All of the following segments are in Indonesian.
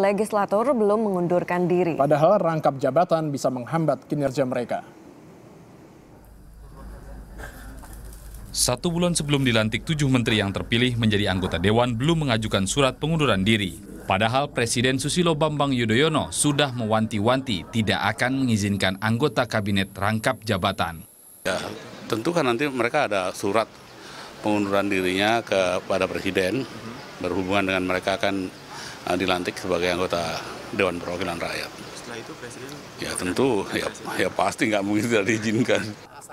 legislator belum mengundurkan diri. Padahal rangkap jabatan bisa menghambat kinerja mereka. Satu bulan sebelum dilantik tujuh menteri yang terpilih menjadi anggota Dewan belum mengajukan surat pengunduran diri. Padahal Presiden Susilo Bambang Yudhoyono sudah mewanti-wanti tidak akan mengizinkan anggota kabinet rangkap jabatan. Ya, tentu kan nanti mereka ada surat pengunduran dirinya kepada Presiden berhubungan dengan mereka akan Ah, dilantik sebagai anggota Dewan Perwakilan Rakyat. Setelah itu Presiden? Ya tentu, ya, ya pasti nggak mungkin tidak diizinkan.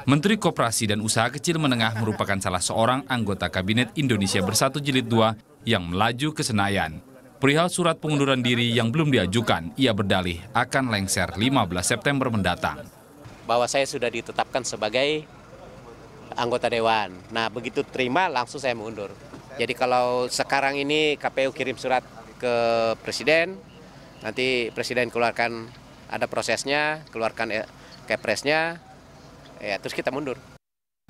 Menteri Koperasi dan Usaha Kecil Menengah merupakan salah seorang anggota Kabinet Indonesia Bersatu Jilid II yang melaju ke Senayan. Perihal surat pengunduran diri yang belum diajukan, ia berdalih akan lengser 15 September mendatang. Bahwa saya sudah ditetapkan sebagai anggota Dewan. Nah, begitu terima langsung saya mundur. Jadi kalau sekarang ini KPU kirim surat ke Presiden, nanti Presiden keluarkan ada prosesnya, keluarkan eh, kepresnya, ya terus kita mundur.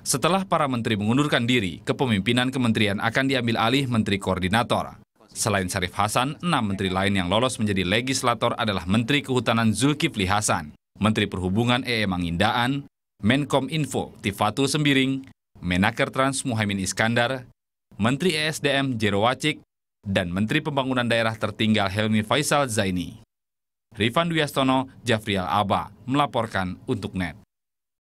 Setelah para menteri mengundurkan diri, kepemimpinan kementerian akan diambil alih Menteri Koordinator. Selain Syarif Hasan, enam menteri lain yang lolos menjadi legislator adalah Menteri Kehutanan Zulkifli Hasan, Menteri Perhubungan EE e Mangindaan, Menkom Info Tifatu Sembiring, Menaker Trans Muhaimin Iskandar, Menteri ESDM Jero Wacik, dan Menteri Pembangunan Daerah Tertinggal Helmi Faisal Zaini. Rifan Duyastono, Jafrial Aba melaporkan untuk NET.